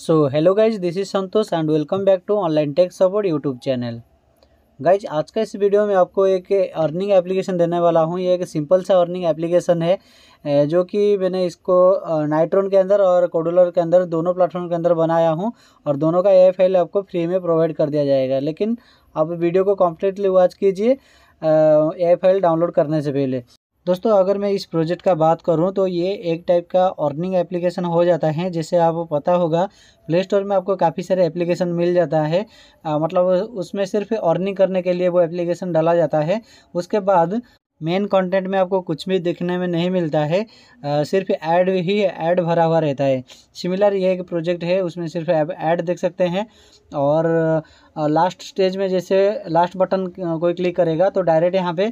so hello guys this is Santosh and welcome back to online tech support YouTube channel guys आज का इस video में आपको एक अर्निंग एप्लीकेशन देने वाला हूँ ये एक सिंपल सा अर्निंग एप्लीकेशन है जो कि मैंने इसको नाइट्रोन के अंदर और कोडुलर के अंदर दोनों प्लेटफॉर्म के अंदर बनाया हूँ और दोनों का ए फाइल आपको फ्री में प्रोवाइड कर दिया जाएगा लेकिन आप वीडियो को कम्प्लीटली वॉच कीजिए ए फाइल डाउनलोड करने से पहले दोस्तों अगर मैं इस प्रोजेक्ट का बात करूं तो ये एक टाइप का अर्निंग एप्लीकेशन हो जाता है जैसे आपको पता होगा प्ले स्टोर में आपको काफ़ी सारे एप्लीकेशन मिल जाता है आ, मतलब उसमें सिर्फ अर्निंग करने के लिए वो एप्लीकेशन डाला जाता है उसके बाद मेन कंटेंट में आपको कुछ भी देखने में नहीं मिलता है आ, सिर्फ ऐड ही ऐड भरा हुआ रहता है सिमिलर ये एक प्रोजेक्ट है उसमें सिर्फ ऐड देख सकते हैं और लास्ट स्टेज में जैसे लास्ट बटन कोई क्लिक करेगा तो डायरेक्ट यहाँ पे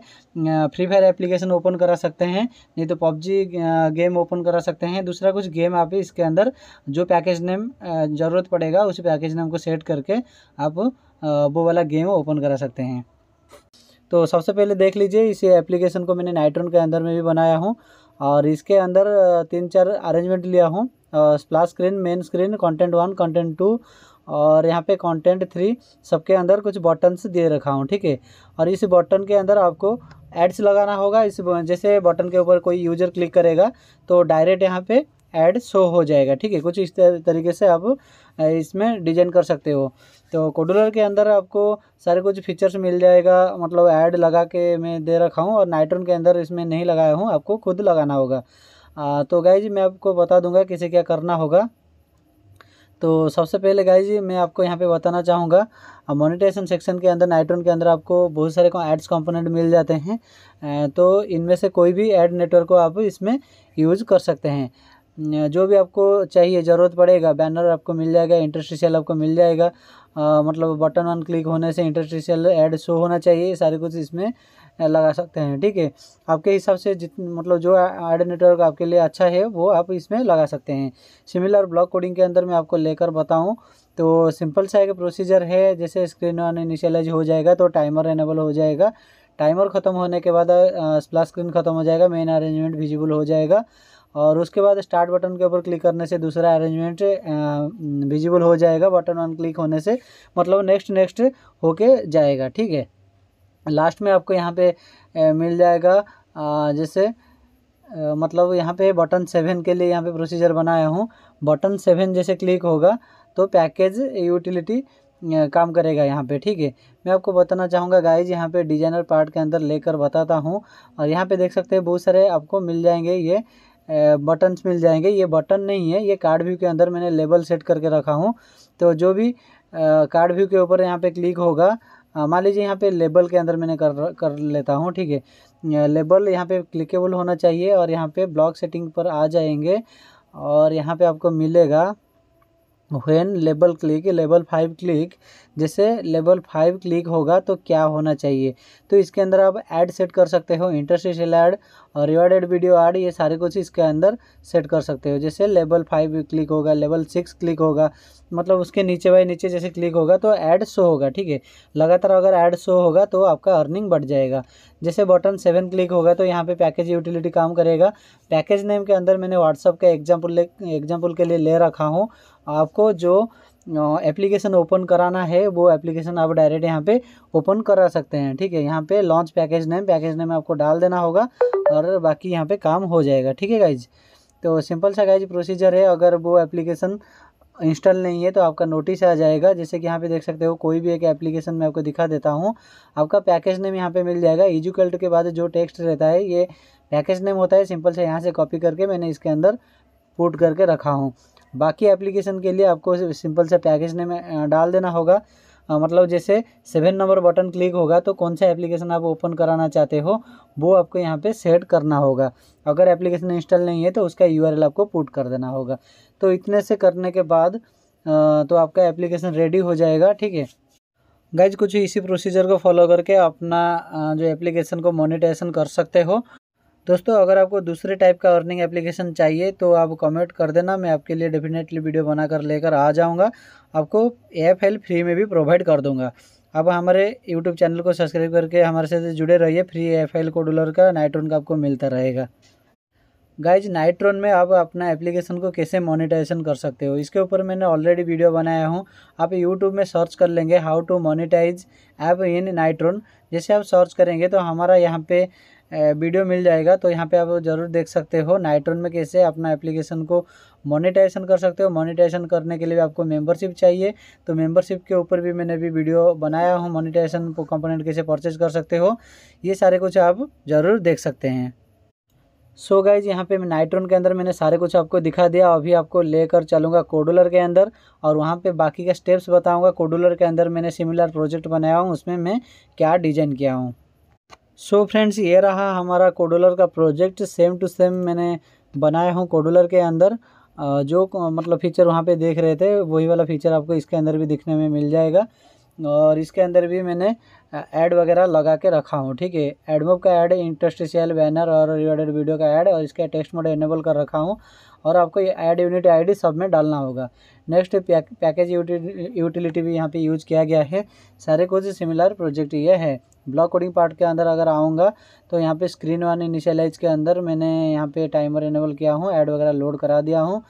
फ्री फायर एप्लीकेशन ओपन करा सकते हैं नहीं तो पबजी गेम ओपन करा सकते हैं दूसरा कुछ गेम आप इसके अंदर जो पैकेज नेम ज़रूरत पड़ेगा उसी पैकेज नेम को सेट करके आप वो वाला गेम ओपन करा सकते हैं तो सबसे पहले देख लीजिए इस एप्लीकेशन को मैंने नाइट्रोन के अंदर में भी बनाया हूँ और इसके अंदर तीन चार अरेंजमेंट लिया हूँ splash screen main screen content one content two और यहाँ पे कंटेंट थ्री सबके अंदर कुछ बटन्स दे रखा हूँ ठीक है और इस बटन के अंदर आपको एड्स लगाना होगा इस जैसे बटन के ऊपर कोई यूजर क्लिक करेगा तो डायरेक्ट यहाँ पे ऐड शो हो जाएगा ठीक है कुछ इस तरीके से आप इसमें डिजाइन कर सकते हो तो कोडुलर के अंदर आपको सारे कुछ फीचर्स मिल जाएगा मतलब ऐड लगा के मैं दे रखा हूँ और नाइट्रोन के अंदर इसमें नहीं लगाया हूँ आपको खुद लगाना होगा आ, तो जी मैं आपको बता दूंगा किसे क्या करना होगा तो सबसे पहले जी मैं आपको यहाँ पे बताना चाहूँगा मोनिटेशन सेक्शन के अंदर नाइट्रोन के अंदर आपको बहुत सारे एड्स कंपोनेंट मिल जाते हैं तो इनमें से कोई भी एड नेटवर्क को आप इसमें यूज़ कर सकते हैं जो भी आपको चाहिए ज़रूरत पड़ेगा बैनर आपको मिल जाएगा इंटरस्टिशियल आपको मिल जाएगा आ, मतलब बटन ऑन क्लिक होने से इंटरस्टिशियल एड शो होना चाहिए सारे कुछ इसमें लगा सकते हैं ठीक है आपके हिसाब से जित मतलब जो एड नेटवर्क आपके लिए अच्छा है वो आप इसमें लगा सकते हैं सिमिलर ब्लॉक कोडिंग के अंदर मैं आपको लेकर बताऊँ तो सिंपल सा एक प्रोसीजर है जैसे स्क्रीन ऑन इनिशियलाइज हो जाएगा तो टाइमर एनेबल हो जाएगा टाइमर ख़त्म होने के बाद स्प्लास स्क्रीन ख़त्म हो जाएगा मेन अरेंजमेंट विजिबल हो जाएगा और उसके बाद स्टार्ट बटन के ऊपर क्लिक करने से दूसरा अरेंजमेंट विजिबल हो जाएगा बटन ऑन क्लिक होने से मतलब नेक्स्ट नेक्स्ट होके जाएगा ठीक है लास्ट में आपको यहाँ पे ए, मिल जाएगा आ, जैसे आ, मतलब यहाँ पे बटन सेवन के लिए यहाँ पे प्रोसीजर बनाया हूँ बटन सेवन जैसे क्लिक होगा तो पैकेज यूटिलिटी काम करेगा यहाँ पे ठीक है मैं आपको बताना चाहूँगा गाइज यहाँ पे डिजाइनर पार्ट के अंदर लेकर बताता हूँ और यहाँ पे देख सकते हैं बहुत सारे आपको मिल जाएंगे ये बटन्स मिल जाएंगे ये बटन नहीं है ये कार्ड व्यू के अंदर मैंने लेबल सेट करके रखा हूँ तो जो भी कार्ड व्यू के ऊपर यहाँ पे क्लिक होगा मान लीजिए यहाँ पे लेबल के अंदर मैंने कर कर लेता हूँ ठीक है लेबल यहाँ पे क्लिकेबल होना चाहिए और यहाँ पे ब्लॉक सेटिंग पर आ जाएंगे और यहाँ पे आपको मिलेगा when label click level five click जैसे लेबल फाइव क्लिक होगा तो क्या होना चाहिए तो इसके अंदर आप ऐड सेट कर सकते हो इंटरस्टेशल ऐड और रिवॉर्डेड वीडियो ऐड ये सारे कुछ इसके अंदर सेट कर सकते हो जैसे लेवल फाइव क्लिक होगा लेवल सिक्स क्लिक होगा मतलब उसके नीचे बाई नीचे जैसे क्लिक होगा तो ऐड शो होगा ठीक है लगातार अगर ऐड शो होगा तो आपका अर्निंग बढ़ जाएगा जैसे बटन सेवन क्लिक होगा तो यहाँ पे पैकेज यूटिलिटी काम करेगा पैकेज नेम के अंदर मैंने व्हाट्सअप का एग्जाम्पल ले एग्जाम्पल के लिए ले रखा हूँ आपको जो एप्लीकेशन ओपन कराना है वो एप्लीकेशन आप डायरेक्ट यहाँ पे ओपन करा सकते हैं ठीक है यहाँ पे launch package name package name आपको डाल देना होगा और बाकी यहाँ पे काम हो जाएगा ठीक है गाइज तो सिंपल सा गाइज प्रोसीजर है अगर वो एप्लीकेशन इंस्टॉल नहीं है तो आपका नोटिस आ जाएगा जैसे कि यहाँ पे देख सकते हो कोई भी एक एप्लीकेशन मैं आपको दिखा देता हूँ आपका पैकेज नेम यहाँ पे मिल जाएगा इजुकल्ट के बाद जो टेक्स्ट रहता है ये पैकेज नेम होता है सिंपल से यहाँ से कॉपी करके मैंने इसके अंदर पुट करके रखा हूँ बाकी एप्लीकेशन के लिए आपको सिंपल से पैकेज में डाल देना होगा मतलब जैसे सेवन नंबर बटन क्लिक होगा तो कौन सा एप्लीकेशन आप ओपन कराना चाहते हो वो आपको यहाँ पे सेट करना होगा अगर एप्लीकेशन इंस्टॉल नहीं है तो उसका यूआरएल आपको पुट कर देना होगा तो इतने से करने के बाद तो आपका एप्लीकेशन रेडी हो जाएगा ठीक है गाइज कुछ इसी प्रोसीजर को फॉलो करके अपना जो एप्लीकेशन को मोनिटाइजेशन कर सकते हो दोस्तों अगर आपको दूसरे टाइप का अर्निंग एप्लीकेशन चाहिए तो आप कमेंट कर देना मैं आपके लिए डेफिनेटली वीडियो बनाकर लेकर आ जाऊँगा आपको एफ हेल्प फ्री में भी प्रोवाइड कर दूंगा आप हमारे यूट्यूब चैनल को सब्सक्राइब करके हमारे साथ जुड़े रहिए फ्री एफ एल को का नाइट्रोन का आपको मिलता रहेगा गाइज नाइट्रोन में आप अपना एप्लीकेशन को कैसे मोनेटाइजेशन कर सकते हो इसके ऊपर मैंने ऑलरेडी वीडियो बनाया हूँ आप यूट्यूब में सर्च कर लेंगे how to monetize app in Niotron जैसे आप सर्च करेंगे तो हमारा यहाँ पे वीडियो मिल जाएगा तो यहाँ पे आप ज़रूर देख सकते हो नाइट्रोन में कैसे अपना एप्लीकेशन को मोनेटाइजेशन कर सकते हो मोनेटाइजेशन करने के लिए भी आपको मेंबरशिप चाहिए तो मेंबरशिप के ऊपर भी मैंने भी वीडियो बनाया हूँ मोनेटाइजेशन कंपोनेंट कैसे परचेज कर सकते हो ये सारे कुछ आप ज़रूर देख सकते हैं सो so गाइज यहाँ पे नाइट्रोन के अंदर मैंने सारे कुछ आपको दिखा दिया अभी आपको लेकर चलूँगा कोडुलर के अंदर और वहाँ पे बाकी का स्टेप्स बताऊँगा कोडुलर के अंदर मैंने सिमिलर प्रोजेक्ट बनाया हूँ उसमें मैं क्या डिजाइन किया हूँ सो so फ्रेंड्स ये रहा हमारा कोडुलर का प्रोजेक्ट सेम टू सेम मैंने बनाया हूँ कोडुलर के अंदर जो मतलब फ़ीचर वहाँ पे देख रहे थे वही वाला फ़ीचर आपको इसके अंदर भी दिखने में मिल जाएगा और इसके अंदर भी मैंने ऐड वगैरह लगा के रखा हूँ ठीक है एडमोब का ऐड इंटरस्टिशियल बैनर और रिवार्डेड वीडियो का ऐड और इसका टेक्स्ट मोड एनेबल कर रखा हूँ और आपको ये ऐड यूनिट आईडी सब में डालना होगा नेक्स्ट पैकेज यूटिलिटी भी यहाँ पे यूज किया गया है सारे कुछ सिमिलर प्रोजेक्ट ये है ब्लॉक कोडिंग पार्ट के अंदर अगर आऊँगा तो यहाँ पे स्क्रीन वन इनिशियलाइज के अंदर मैंने यहाँ पे टाइमर इनेबल किया हूँ ऐड वगैरह लोड करा दिया हूँ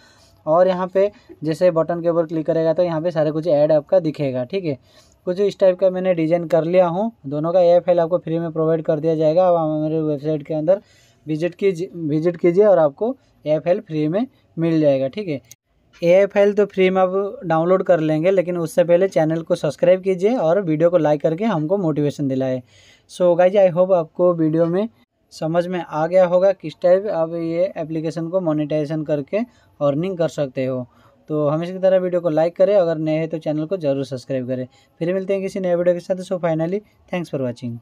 और यहाँ पे जैसे बटन के ऊपर क्लिक करेगा तो यहाँ पे सारे कुछ ऐड आपका दिखेगा ठीक है कुछ इस टाइप का मैंने डिजाइन कर लिया हूँ दोनों का यह फाइल आपको फ्री में प्रोवाइड कर दिया जाएगा अब हमारे वेबसाइट के अंदर विजिट कीजिए विजिट कीजिए और आपको यह फाइल फ्री में मिल जाएगा ठीक है ए फाइल तो फ्री में आप डाउनलोड कर लेंगे लेकिन उससे पहले चैनल को सब्सक्राइब कीजिए और वीडियो को लाइक करके हमको मोटिवेशन दिलाए सो गाइज आई होप आपको वीडियो में समझ में आ गया होगा किस टाइप आप ये एप्लीकेशन को मोनेटाइजेशन करके अर्निंग कर सकते हो तो हमेशा की तरह वीडियो को लाइक करें अगर नए हैं तो चैनल को जरूर सब्सक्राइब करें फिर मिलते हैं किसी नए वीडियो के साथ so finally thanks for watching